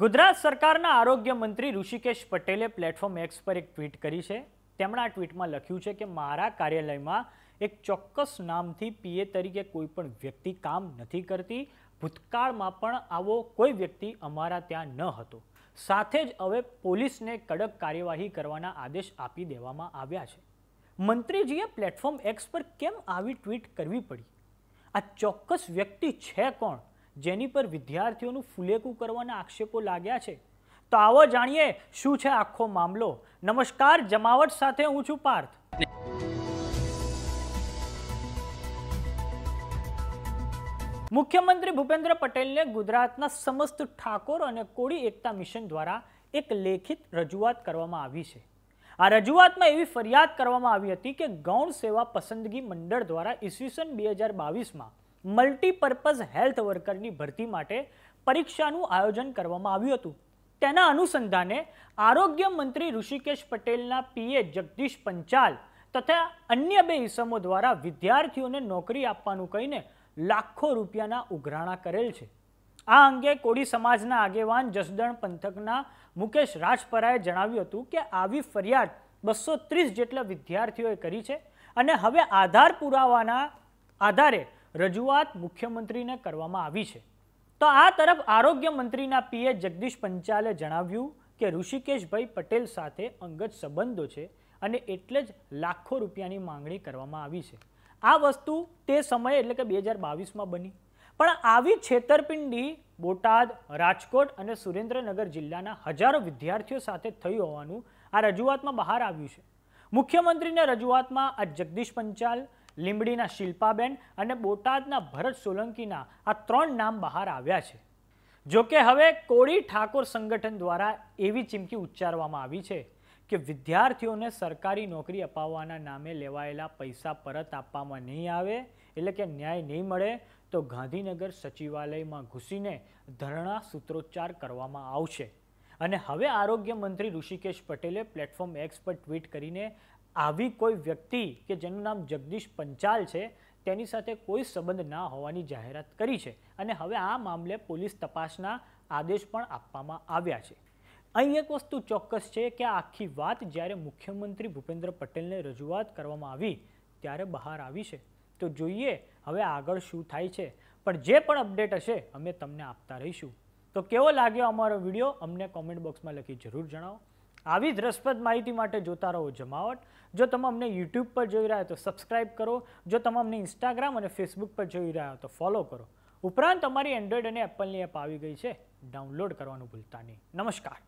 ગુજરાત સરકારના આરોગ્ય મંત્રી ઋષિકેશ પટેલે પ્લેટફોર્મ એક્સ પર એક ટ્વીટ કરી છે તેમણે આ ટ્વીટમાં લખ્યું છે કે મારા કાર્યાલયમાં એક ચોક્કસ નામથી પીએ તરીકે કોઈ પણ વ્યક્તિ કામ નથી કરતી ભૂતકાળમાં પણ આવો કોઈ વ્યક્તિ અમારા ત્યાં ન હતો સાથે જ હવે પોલીસને કડક કાર્યવાહી કરવાના આદેશ આપી દેવામાં આવ્યા છે મંત્રીજીએ પ્લેટફોર્મ એક્સ પર કેમ આવી ટ્વીટ કરવી પડી આ ચોક્કસ વ્યક્તિ છે કોણ જેની પર વિદ્યાર્થીઓનું ફુલેકું કરવાના આક્ષેપો લાગ્યા છે તો આવો જાણીએ શું છે આખો મામલો નમસ્કાર જમાવટ સાથે હું છું પાર્થ મુખ્યમંત્રી ભૂપેન્દ્ર પટેલને ગુજરાતના સમસ્ત ઠાકોર અને કોળી એકતા મિશન દ્વારા એક લેખિત રજૂઆત કરવામાં આવી છે આ રજૂઆતમાં એવી ફરિયાદ કરવામાં આવી હતી કે ગૌણ સેવા પસંદગી મંડળ દ્વારા ઈસવીસન બે હજાર બાવીસમાં મલ્ટીપર્પઝ હેલ્થ વર્કરની ભરતી માટે પરીક્ષાનું આયોજન કરવામાં આવ્યું હતું તેના અનુસંધાને આરોગ્ય મંત્રી ઋષિકેશ પટેલના પીએ જગદીશ પંચાલ તથા અન્ય બે ઇસમો દ્વારા વિદ્યાર્થીઓને નોકરી આપવાનું કહીને લાખો રૂપિયાના ઉઘરાણા કરેલ છે આ અંગે કોડી સમાજના આગેવાન જસદણ પંથકના મુકેશ રાજપરાએ જણાવ્યું હતું કે આવી ફરિયાદ બસો ત્રીસ જેટલા વિદ્યાર્થીઓએ કરી છે અને હવે આધાર પુરાવાના આધારે રજૂઆત મુખ્યમંત્રીને કરવામાં આવી છે તો આ તરફ આરોગ્ય મંત્રીના પીએ જગદીશ પંચાલે જણાવ્યું કે ઋષિકેશભાઈ પટેલ સાથે અંગત સંબંધો છે અને એટલે જ લાખો રૂપિયાની માંગણી કરવામાં આવી છે આ વસ્તુ તે સમયે એટલે કે બે હજાર બાવીસમાં બની પણ આવી છેતરપિંડી બોટાદ રાજકોટ અને સુરેન્દ્રનગર જિલ્લાના હજારો વિદ્યાર્થીઓ સાથે થયું હોવાનું આ રજૂઆતમાં બહાર આવ્યું છે મુખ્યમંત્રીને રજૂઆતમાં આ જગદીશ પંચાલ લીંબડીના શિલ્પાબેન અને બોટાદના ભરત સોલંકીના આ ત્રણ નામ બહાર આવ્યા છે જોકે હવે કોળી ઠાકોર સંગઠન દ્વારા એવી ચીમકી ઉચ્ચારવામાં આવી છે કે વિદ્યાર્થીઓને સરકારી નોકરી અપાવવાના નામે લેવાયેલા પૈસા પરત આપવામાં નહીં આવે એટલે કે ન્યાય નહીં મળે તો ગાંધીનગર સચિવાલયમાં ઘૂસીને ધરણા સૂત્રોચ્ચાર કરવામાં આવશે અને હવે આરોગ્ય મંત્રી ઋષિકેશ પટેલે પ્લેટફોર્મ એક્સ પર ટ્વીટ કરીને આવી કોઈ વ્યક્તિ કે જેનું નામ જગદીશ પંચાલ છે તેની સાથે કોઈ સંબંધ ના હોવાની જાહેરાત કરી છે અને હવે આ મામલે પોલીસ તપાસના આદેશ પણ આપવામાં આવ્યા છે અહીં એક વસ્તુ ચોક્કસ છે કે આખી વાત જ્યારે મુખ્યમંત્રી ભૂપેન્દ્ર પટેલને રજૂઆત કરવામાં આવી ત્યારે બહાર આવી છે તો જોઈએ હવે આગળ શું થાય છે પણ જે પણ અપડેટ હશે અમે તમને આપતા રહીશું તો કેવો લાગ્યો અમારો વિડીયો અમને કોમેન્ટ બોક્સમાં લખી જરૂર જણાવો આવી જ રસપ્રદ માહિતી માટે જોતા રહો જમાવટ જો તમે અમને યુટ્યુબ પર જોઈ રહ્યા તો સબસ્ક્રાઈબ કરો જો તમે અમને ઇન્સ્ટાગ્રામ અને ફેસબુક પર જોઈ રહ્યા તો ફોલો કરો ઉપરાંત અમારી એન્ડ્રોઈડ અને એપલની એપ આવી ગઈ છે ડાઉનલોડ કરવાનું ભૂલતા નહીં નમસ્કાર